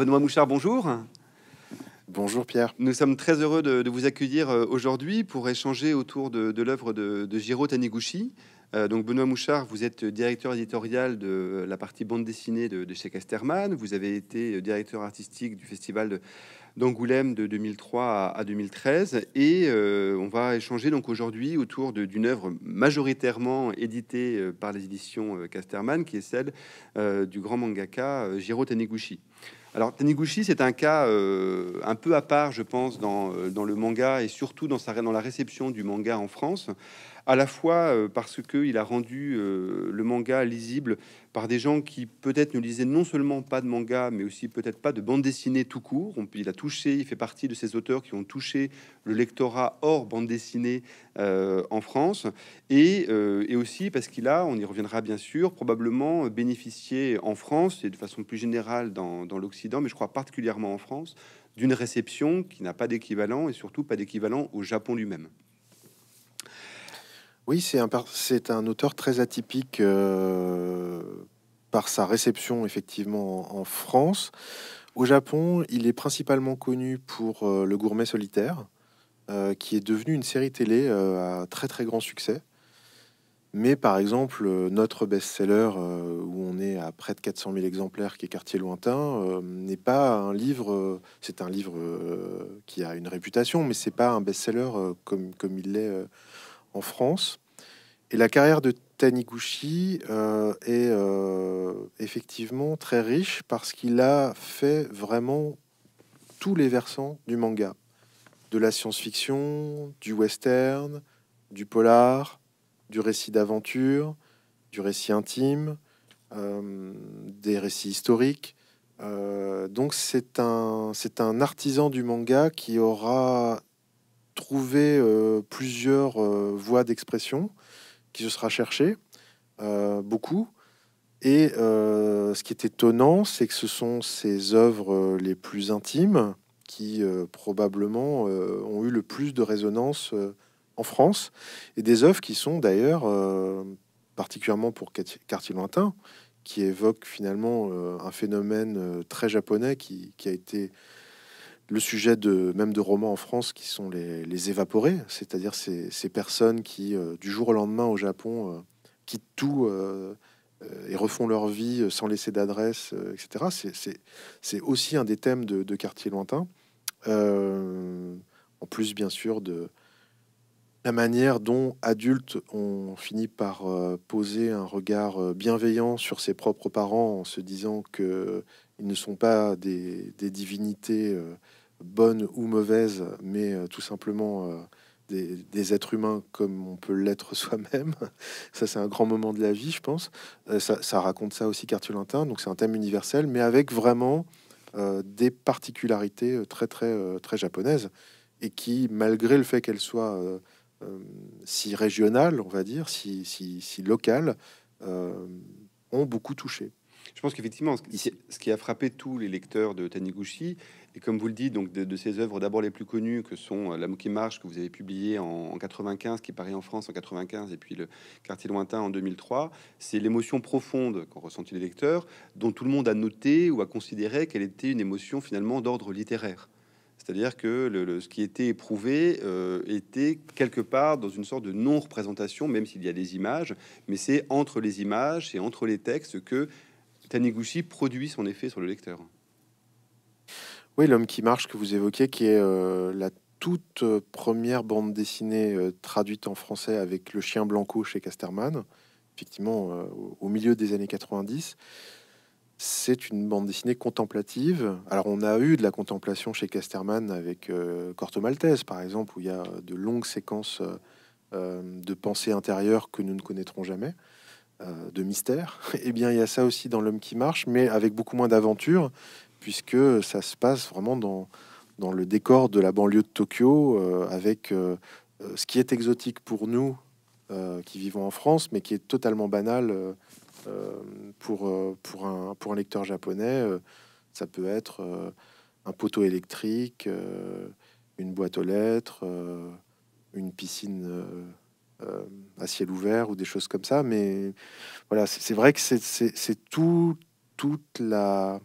Benoît Mouchard, bonjour. Bonjour Pierre. Nous sommes très heureux de, vous accueillir euh, aujourd'hui pour échanger autour de, l'œuvre de, de, Jiro euh, donc Benoît Mouchard, vous êtes directeur éditorial de euh, la partie bande dessinée de, chez Casterman. Vous avez été directeur artistique du festival de, d'Angoulême de 2003 à, 2013. Et euh, on va échanger donc aujourd'hui autour d'une œuvre majoritairement éditée euh, par les éditions euh, Casterman, qui est celle du grand mangaka Jiro Taniguchi. Alors Taniguchi, c'est un cas un peu à part, je pense, dans, le manga et surtout dans, sa, dans la réception du manga en France à la fois parce qu'il a rendu le manga lisible par des gens qui peut-être ne lisaient non seulement pas de manga, mais aussi peut-être pas de bande dessinée tout court. il a touché, il fait partie de ces auteurs qui ont touché le lectorat hors bande dessinée euh, en France, euh, et, aussi parce qu'il a, on y reviendra bien sûr, probablement bénéficié en France et de façon plus générale dans l'Occident, mais je crois particulièrement en France, d'une réception qui n'a pas d'équivalent et surtout pas d'équivalent au Japon lui-même. Oui, c'est un, un auteur très atypique euh, par sa réception effectivement en, France. Au Japon, il est principalement connu pour euh, Le Gourmet Solitaire, euh, qui est devenu une série télé à très très grand succès. Mais par exemple, notre best-seller, où on est à près de 400 000 exemplaires, qui est Quartier Lointain, n'est pas un livre. c'est un livre qui a une réputation, mais c'est pas un best-seller comme, comme il l'est en France. Et la carrière de Taniguchi euh, est euh, effectivement très riche parce qu'il a fait vraiment tous les versants du manga. De la science-fiction, du western, du polar, du récit d'aventure, du récit intime, euh, des récits historiques. donc c'est un, c'est un artisan du manga qui aura trouver euh, plusieurs euh, voies d'expression qui se sera cherchée, euh, beaucoup. Et ce qui est étonnant, c'est que ce sont ces œuvres les plus intimes qui probablement ont eu le plus de résonance en France, et des œuvres qui sont d'ailleurs, particulièrement pour Quartier Lointain, qui évoque finalement un phénomène très japonais qui, qui a été le sujet de même de romans en France qui sont les, les évaporés, c'est-à-dire ces, ces, personnes qui, euh, du jour au lendemain au Japon, euh, quittent tout euh, et refont leur vie sans laisser d'adresse, etc. C'est aussi un des thèmes de, Quartier Lointain. en plus, bien sûr, de la manière dont, adultes, ont fini par poser un regard bienveillant sur ses propres parents en se disant que ils ne sont pas des, des divinités bonnes ou mauvaises, mais euh, tout simplement euh, des, êtres humains comme on peut l'être soi-même. ça, c'est un grand moment de la vie, je pense. Euh, ça, raconte ça aussi, Cartulintin. Donc, c'est un thème universel, mais avec vraiment des particularités très, très, très japonaises et qui, malgré le fait qu'elles soient si régionales, on va dire, si, si, si locales, ont beaucoup touché. Je pense qu'effectivement, ce, qui a frappé tous les lecteurs de Taniguchi, et comme vous le dites, donc de, ses œuvres d'abord les plus connues, que sont euh, La qui marche, que vous avez publié en, 1995, 95, qui paraît en France en 95, et puis Le quartier lointain en 2003, c'est l'émotion profonde qu'ont ressenti les lecteurs, dont tout le monde a noté ou a considéré qu'elle était une émotion finalement d'ordre littéraire. C'est-à-dire que ce qui était éprouvé euh, était quelque part dans une sorte de non-représentation, même s'il y a des images, mais c'est entre les images et entre les textes que Taniguchi produit son effet sur le lecteur. L'homme qui marche que vous évoquez, qui est euh, la toute euh, première bande dessinée euh, traduite en français avec le chien Blanco chez Casterman, effectivement au milieu des années 90. C'est une bande dessinée contemplative. Alors on a eu de la contemplation chez Casterman avec Corto Maltese, par exemple, où il y a de longues séquences de pensées intérieures que nous ne connaîtrons jamais de mystères. Eh bien, il y a ça aussi dans L'homme qui marche, mais avec beaucoup moins d'aventure, puisque ça se passe vraiment dans, dans le décor de la banlieue de Tokyo, euh, avec euh, euh, ce qui est exotique pour nous qui vivons en France, mais qui est totalement banal pour, pour, un, pour un lecteur japonais. ça peut être un poteau électrique, une boîte aux lettres, une piscine à ciel ouvert ou des choses comme ça. Mais voilà, c'est vrai que c'est tout, toute la,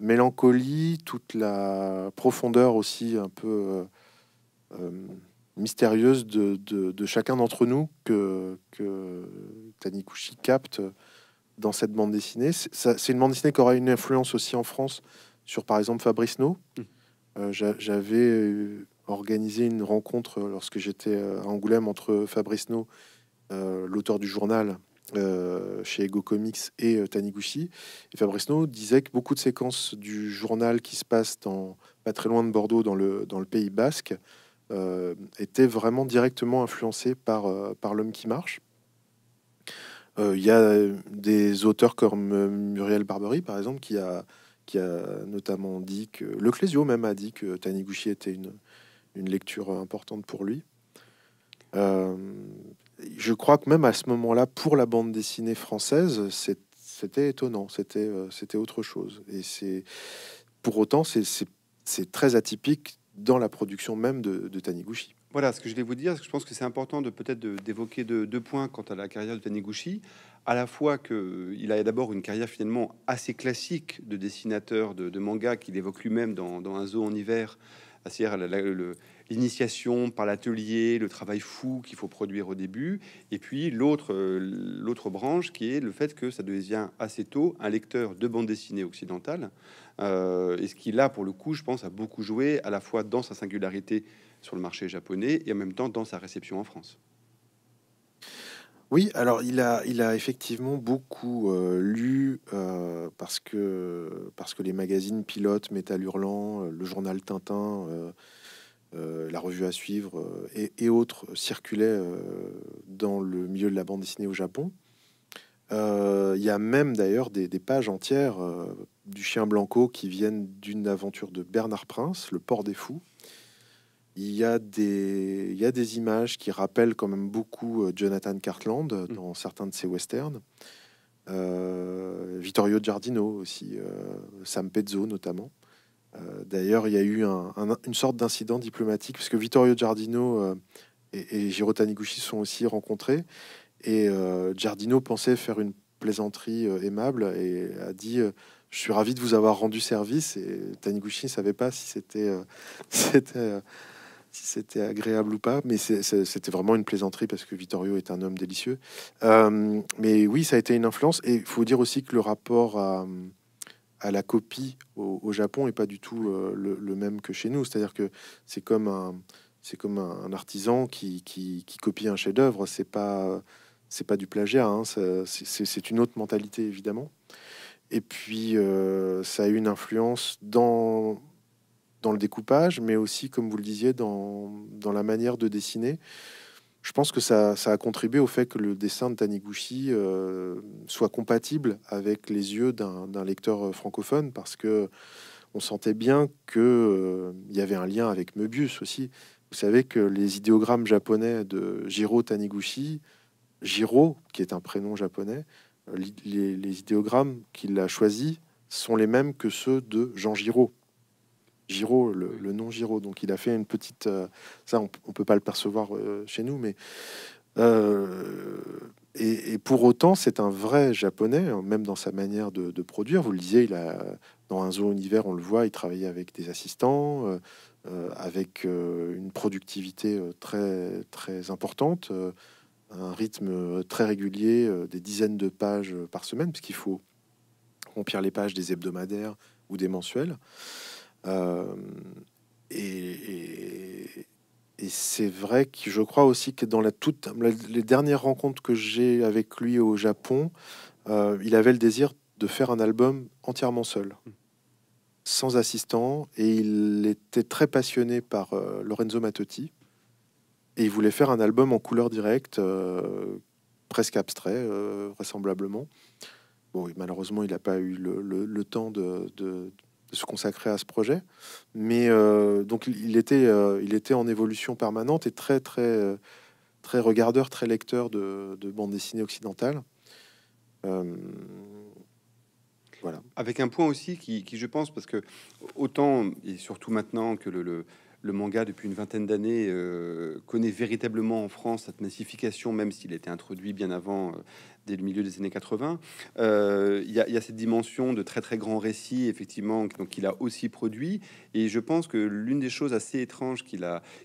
mélancolie, toute la profondeur aussi un peu euh, euh, mystérieuse de, chacun d'entre nous que, que capte dans cette bande dessinée. C'est une bande dessinée qui aura une influence aussi en France sur, par exemple, Fabrice No. Hum. Euh, j'avais organisé une rencontre lorsque j'étais à Angoulême entre Fabrice No, l'auteur du journal, euh, chez Ego Comics et euh, Taniguchi. Fabrice No disait que beaucoup de séquences du journal qui se passent pas très loin de Bordeaux, dans le, dans le Pays Basque, euh, étaient vraiment directement influencées par, par l'homme qui marche. Il y a des auteurs comme Muriel Barbery, par exemple, qui a, qui a notamment dit que... Le Clésio même a dit que Taniguchi était une, une lecture importante pour lui. Euh, je crois que même à ce moment-là, pour la bande dessinée française, c'était étonnant, euh, c'était autre chose. Et c'est pour autant, c'est très atypique dans la production même de, Taniguchi. Voilà ce que je vais vous dire. je pense que c'est important de peut-être d'évoquer deux, points quant à la carrière de Taniguchi. À la fois qu'il a d'abord une carrière finalement assez classique de dessinateur de, manga qu'il évoque lui-même dans, Un zoo en hiver, cest à l'initiation par l'atelier, le travail fou qu'il faut produire au début, et puis euh, l'autre branche qui est le fait que ça devient assez tôt un lecteur de bande dessinée occidentale, euh, et ce qui là pour le coup, je pense, a beaucoup joué à la fois dans sa singularité sur le marché japonais et en même temps dans sa réception en France. Oui, alors il a, il a effectivement beaucoup euh, lu euh, parce, que, parce que les magazines Pilote, Métal Hurlant, euh, le journal Tintin, la revue à suivre et, autres circulaient dans le milieu de la bande dessinée au Japon. Il y a même d'ailleurs des, des, pages entières du chien Blanco qui viennent d'une aventure de Bernard Prince, Le Port des Fous, il y, a des, il y a des images qui rappellent quand même beaucoup euh, Jonathan Cartland mm. dans certains de ses westerns. Euh, Vittorio Giardino aussi, euh, Sam Pezzo notamment. D'ailleurs, il y a eu une sorte d'incident diplomatique, puisque Vittorio Giardino et, et, Giro Taniguchi sont aussi rencontrés, et Giardino pensait faire une plaisanterie aimable et a dit je suis ravi de vous avoir rendu service. Et Taniguchi ne savait pas si c'était si c'était agréable ou pas, mais c'était vraiment une plaisanterie parce que Vittorio est un homme délicieux. Euh, mais oui, ça a été une influence. Et il faut dire aussi que le rapport à, la copie au, Japon n'est pas du tout euh, le, même que chez nous. C'est-à-dire que c'est comme un, c'est comme un, artisan qui, copie un chef-d'œuvre. C'est pas c'est pas du plagiat. Hein. C'est une autre mentalité évidemment. Et puis euh, ça a eu une influence dans dans le découpage, mais aussi, comme vous le disiez, dans, dans la manière de dessiner. Je pense que ça, ça, a contribué au fait que le dessin de Taniguchi euh, soit compatible avec les yeux d'un lecteur euh, francophone, parce que on sentait bien qu'il il euh, y avait un lien avec Möbius aussi. Vous savez que les idéogrammes japonais de Jiro Taniguchi, Jiro, qui est un prénom japonais, les, les idéogrammes qu'il a choisis sont les mêmes que ceux de Jean Giraud, Giraud, le, nom Giraud. Donc il a fait une petite. Euh, ça, on, ne peut pas le percevoir euh, chez nous, mais. Euh, et, pour autant, c'est un vrai japonais, même dans sa manière de, produire. Vous le disiez, il a, dans un zoo univers, on le voit, il travaillait avec des assistants, avec une productivité très, très importante, un rythme très régulier, des dizaines de pages par semaine, puisqu'il faut remplir les pages des hebdomadaires ou des mensuels. Euh, et, et, c'est vrai que je crois aussi que dans la toute, les dernières rencontres que j'ai avec lui au Japon, euh, il avait le désir de faire un album entièrement seul, hmm. sans assistant, et il était très passionné par euh, Lorenzo Mattotti, et il voulait faire un album en couleur directe, presque abstrait, vraisemblablement. Bon, malheureusement, il n'a pas eu le, temps de, se consacrer à ce projet. Mais euh, donc il était, euh, il était en évolution permanente et très très euh, très regardeur, très lecteur de, bande dessinée occidentale. voilà. Avec un point aussi qui, je pense, parce que autant et surtout maintenant que le, le le manga depuis une vingtaine d'années euh, connaît véritablement en France cette massification, même s'il était introduit bien avant, euh, dès le milieu des années 80. Euh, il y, a cette dimension de très très grands récits, effectivement, qu'il a aussi produit. Et je pense que l'une des choses assez étranges qu'il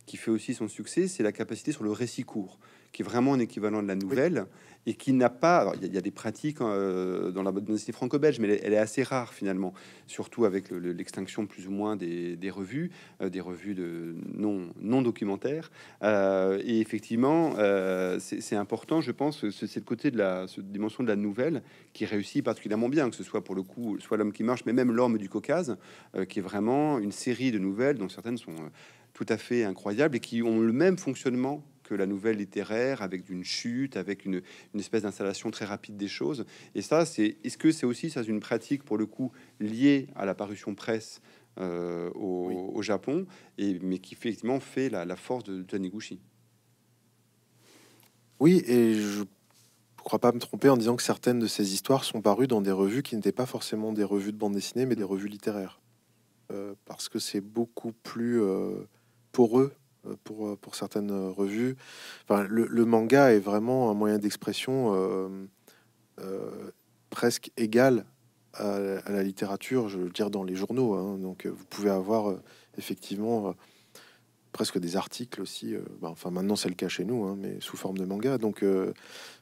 qui fait aussi son succès, c'est la capacité sur le récit court qui est vraiment un équivalent de la nouvelle. et qui n'a pas. Il y, a des pratiques hein, euh, dans la modernité franco-belge, mais elle, est assez rare finalement, surtout avec l'extinction plus ou moins des, revues, euh, des revues de non, non documentaires. Euh, et effectivement, c'est important, je pense, c'est le côté de la cette dimension de la nouvelle qui réussit particulièrement bien, que ce soit pour le coup, soit l'homme qui marche, mais même l'homme du Caucase, qui est vraiment une série de nouvelles dont certaines sont tout à fait incroyables et qui ont le même fonctionnement que la nouvelle littéraire, avec une chute, avec une, une espèce d'installation très rapide des choses. Et ça, c'est est-ce que c'est aussi ça une pratique pour le coup liée à la parution presse euh, au, Japon, et, mais qui effectivement fait la, la force de Taniguchi. Oui, et je ne crois pas me tromper en disant que certaines de ces histoires sont parues dans des revues qui n'étaient pas forcément des revues de bande dessinée, mais des mm. revues littéraires. Euh, parce que c'est beaucoup plus euh, eux. Euh, euh, pour, certaines euh, revues. le, manga est vraiment un moyen d'expression presque égal à, la littérature, je veux dire, dans les journaux. Hein. Donc, vous pouvez avoir effectivement presque des articles aussi. Bah, enfin, maintenant, c'est le cas chez nous, hein, mais sous forme de manga. Donc,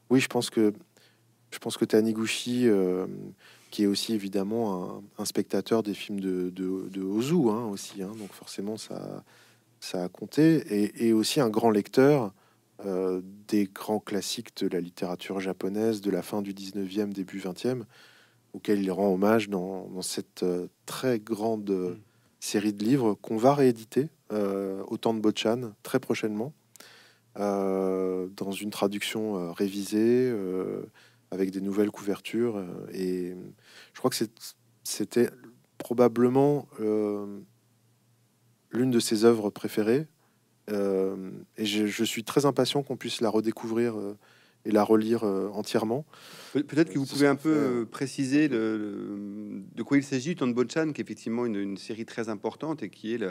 oui, je pense que je pense que Taniguchi, qui est aussi évidemment un, spectateur des films de, Ozu hein, aussi, donc forcément, ça, ça a compté, et, aussi un grand lecteur euh, des grands classiques de la littérature japonaise de la fin du 19e, début 20e, auquel il rend hommage dans, cette euh, très grande euh, mm. série de livres qu'on va rééditer au temps de Bochan très prochainement, dans une traduction révisée, avec des nouvelles couvertures. et je crois que c'était probablement l'une de ses œuvres préférées. Euh, et je, suis très impatient qu'on puisse la redécouvrir euh, et la relire euh, entièrement. Peut-être que vous pouvez un peu préciser de quoi il s'agit, de chan qui est effectivement une, série très importante et qui est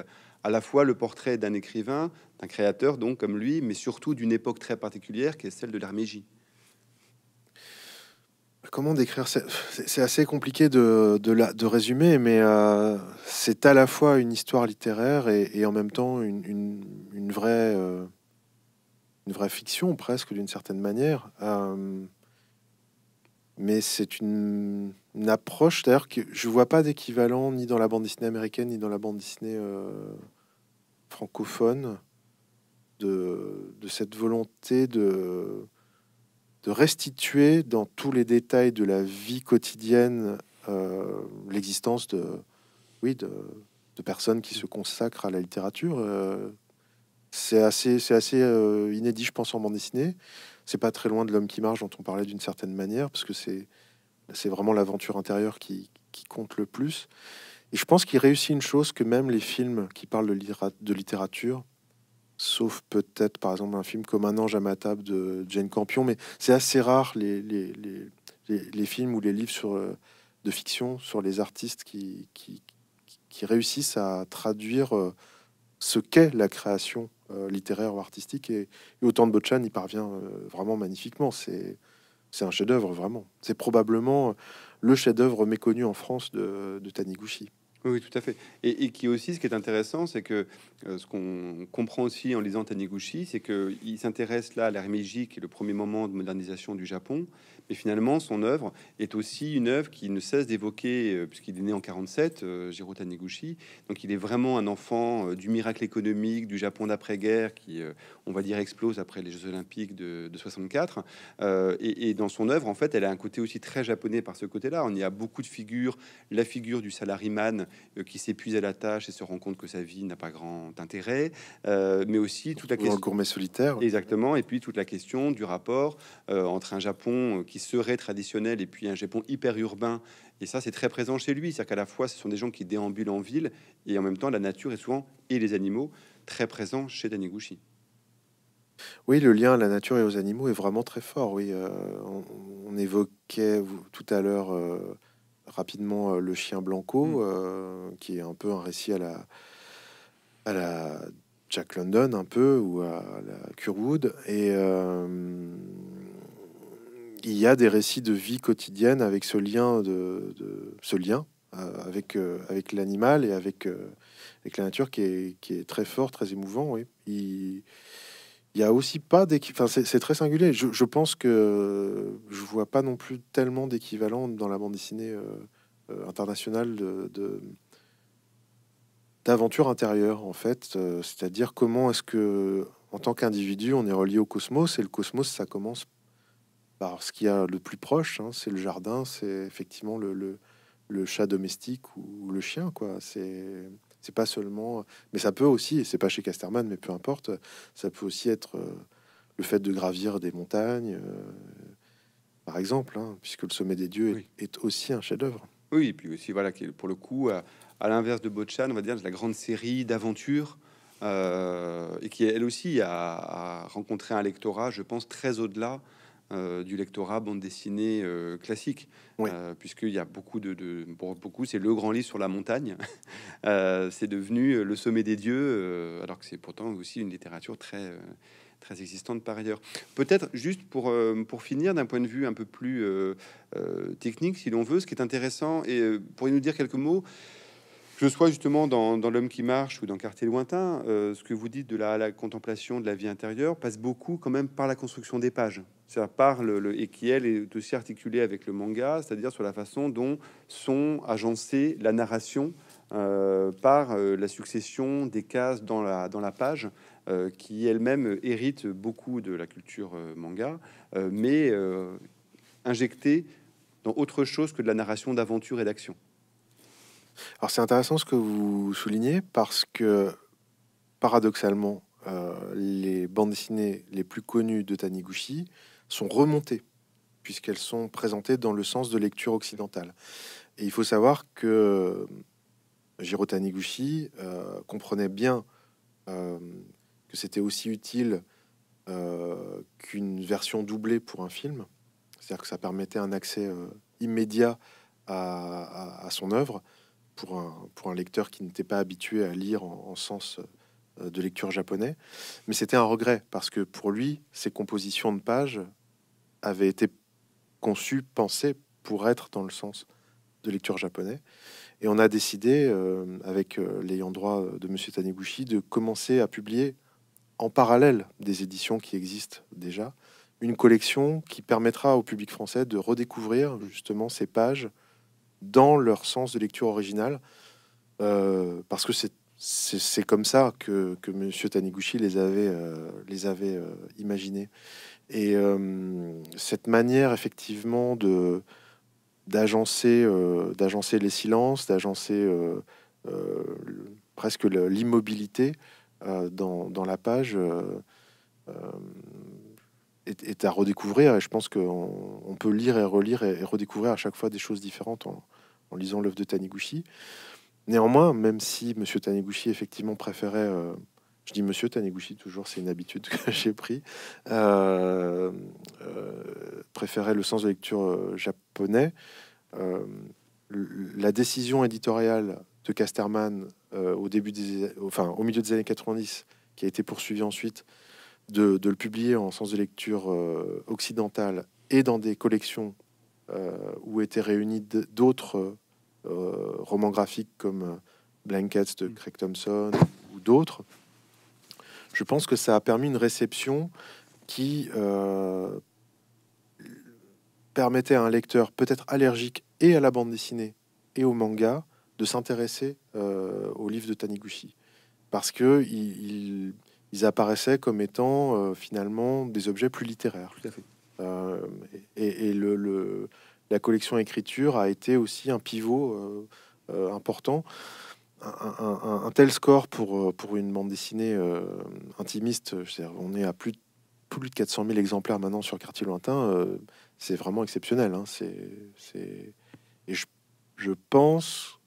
à la fois le portrait d'un écrivain, d'un créateur, donc comme lui, mais surtout d'une époque très particulière qui est celle de l'Armégie. Comment décrire C'est assez compliqué de, de, la, de résumer, mais euh, c'est à la fois une histoire littéraire et, en même temps une, une, vraie, euh, une vraie fiction, presque d'une certaine manière. Euh, mais c'est une, approche, d'ailleurs, que je vois pas d'équivalent ni dans la bande Disney américaine, ni dans la bande Disney francophone, de, de, cette volonté de de restituer dans tous les détails de la vie quotidienne euh, l'existence de, oui, de, personnes qui se consacrent à la littérature. Euh, c'est assez, c'est assez euh, inédit, je pense, en bande dessinée. C'est pas très loin de l'homme qui marche dont on parlait d'une certaine manière, parce que c'est, c'est vraiment l'aventure intérieure qui, qui, compte le plus. Et je pense qu'il réussit une chose que même les films qui parlent de, littérature sauf peut-être par exemple un film comme Un ange à ma table de Jane Campion, mais c'est assez rare les, films ou les livres sur, euh, de fiction sur les artistes qui, réussissent à traduire euh, ce qu'est la création euh, littéraire ou artistique. Et, Autant de Botchan y parvient vraiment magnifiquement. C'est un chef-d'œuvre, vraiment. C'est probablement le chef-d'œuvre méconnu en France de, de Taniguchi. Oui, tout à fait. Et, qui aussi, ce qui est intéressant, c'est que euh, ce qu'on comprend aussi en lisant Taniguchi, c'est qu'il s'intéresse là à l'ère qui est le premier moment de modernisation du Japon, et finalement, son œuvre est aussi une œuvre qui ne cesse d'évoquer, euh, puisqu'il est né en 47, euh, Jiro Taniguchi. Donc il est vraiment un enfant euh, du miracle économique du Japon d'après-guerre qui, on va dire, explose après les Jeux Olympiques de, de 64. et, dans son œuvre, en fait, elle a un côté aussi très japonais par ce côté-là. On y a beaucoup de figures, la figure du salariman qui s'épuise à la tâche et se rend compte que sa vie n'a pas grand intérêt, mais aussi toute la question. gourmet solitaire. Exactement. Et puis toute la question du rapport entre un Japon qui serait traditionnel et puis un Japon hyper urbain. Et ça, c'est très présent chez lui. C'est-à-dire qu'à la fois, ce sont des gens qui déambulent en ville et en même temps, la nature est souvent, et les animaux, très présents chez Taniguchi. Oui, le lien à la nature et aux animaux est vraiment très fort. Oui, euh, on, évoquait tout à l'heure euh, rapidement euh, le chien Blanco, mm. qui est un peu un récit à la, à la Jack London, un peu, ou à la Curwood. Et il y a des récits de vie quotidienne avec ce lien de, ce lien euh, avec euh, avec l'animal et avec euh, avec la nature qui est, très fort, très émouvant. Il, il y a aussi pas d'équivalent. Enfin, c'est très singulier. Je, pense que je vois pas non plus tellement d'équivalent dans la bande dessinée internationale de d'aventure intérieure en fait. C'est-à-dire comment est-ce que en tant qu'individu on est relié au cosmos et le cosmos ça commence bah, ce qu'il y a le plus proche, hein, c'est le jardin, c'est effectivement le, chat domestique ou, le chien, quoi. C'est pas seulement, mais ça peut aussi, et c'est pas chez Casterman, mais peu importe, ça peut aussi être euh, le fait de gravir des montagnes, euh, par exemple, hein, puisque le sommet des dieux est, aussi un chef-d'œuvre. Oui, et puis aussi, voilà, pour le coup, à, l'inverse de Botchan, on va dire la grande série d'aventures. Euh, et qui elle aussi a, rencontré un lectorat, je pense, très au-delà euh, du lectorat bande dessinée euh, classique, euh, puisqu'il y a beaucoup de, beaucoup, c'est le grand lit sur la montagne. c'est devenu le sommet des dieux, alors que c'est pourtant aussi une littérature très très existante par ailleurs. Peut-être juste pour, finir d'un point de vue un peu plus technique, si l'on veut, ce qui est intéressant et pourriez nous dire quelques mots que ce soit justement dans, L'homme qui marche ou dans Quartier lointain, ce que vous dites de la, contemplation de la vie intérieure passe beaucoup quand même par la construction des pages, ça parle le, qui elle est aussi articulée avec le manga, c'est-à-dire sur la façon dont sont agencées la narration euh, par euh, la succession des cases dans la, dans la page, euh, qui elle-même hérite beaucoup de la culture manga, mais injectée dans autre chose que de la narration d'aventure et d'action. Alors c'est intéressant ce que vous soulignez, parce que paradoxalement, les bandes dessinées les plus connues de Taniguchi sont remontées, puisqu'elles sont présentées dans le sens de lecture occidentale. Et il faut savoir que Jiro euh, Taniguchi euh, comprenait bien euh, que c'était aussi utile qu'une version doublée pour un film. C'est-à-dire que ça permettait un accès immédiat à, son œuvre pour un, pour un lecteur qui n'était pas habitué à lire en, en sens de lecture japonais. Mais c'était un regret parce que pour lui, ces compositions de pages avait été conçu, pensé pour être dans le sens de lecture japonais. Et on a décidé, euh, avec euh, l'ayant droit euh, de M. Taniguchi, de commencer à publier en parallèle des éditions qui existent déjà, une collection qui permettra au public français de redécouvrir justement ces pages dans leur sens de lecture originale, parce que c'est comme ça que, que M. Taniguchi les avait, les avait imaginées. Et euh, cette manière, effectivement, de d'agencer euh, d'agencer les silences, d'agencer euh, presque l'immobilité dans, dans, la page est, à redécouvrir. Et je pense qu'on on peut lire et relire et, redécouvrir à chaque fois des choses différentes en, en lisant l'œuvre de Taniguchi. Néanmoins, même si M. Taniguchi effectivement préférait je dis Monsieur Taniguchi toujours, c'est une habitude que j'ai pris. Euh, euh, préférait le sens de lecture euh, japonais. la décision éditoriale de Casterman au début des, enfin au milieu des années 90, qui a été poursuivie ensuite, de, le publier en sens de lecture occidentale et dans des collections où étaient réunis d'autres romans graphiques comme Blankets de mm. Craig Thompson ou d'autres je pense que ça a permis une réception qui euh, permettait à un lecteur peut-être allergique et à la bande dessinée et au manga de s'intéresser euh, aux livres de Taniguchi. Parce que apparaissaient comme étant euh, finalement des objets plus littéraires. et, le, la collection écriture a été aussi un pivot important un, tel score pour, euh, pour une bande dessinée euh, intimiste, on est à plus de, plus de 400 000 exemplaires maintenant sur Quartier Lointain, euh, c'est vraiment exceptionnel. Hein. c'est, Et je, pense,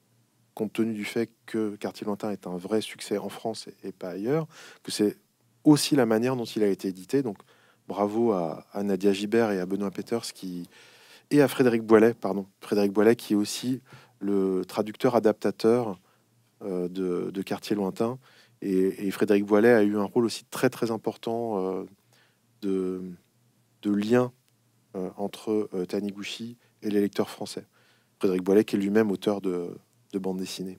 compte tenu du fait que Quartier Lointain est un vrai succès en France et, pas ailleurs, que c'est aussi la manière dont il a été édité. Donc bravo à, Nadia Gibert et à Benoît Peters qui... et à Frédéric Boilet, pardon, Frédéric Boilet qui est aussi le traducteur adaptateur euh, de, quartier quartiers lointains. Et, Frédéric Boilet a eu un rôle aussi très très important euh, de, lien euh, entre Taniguchi et les lecteurs français. Frédéric Boilet qui est lui-même auteur de, de bandes dessinées.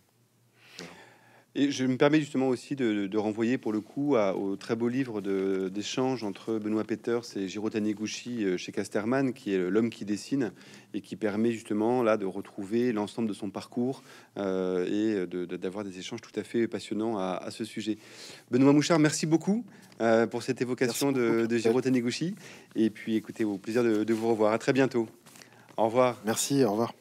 Et je me permets justement aussi de, renvoyer pour le coup à, au très beau livre d'échange entre Benoît Peters et Giro Taniguchi euh, chez Casterman, qui est l'homme qui dessine et qui permet justement là de retrouver l'ensemble de son parcours euh, et d'avoir de, des échanges tout à fait passionnants à, ce sujet. Benoît Mouchard, merci beaucoup euh, pour cette évocation de, de Et puis écoutez, au plaisir de, vous revoir. À très bientôt. Au revoir. Merci, au revoir.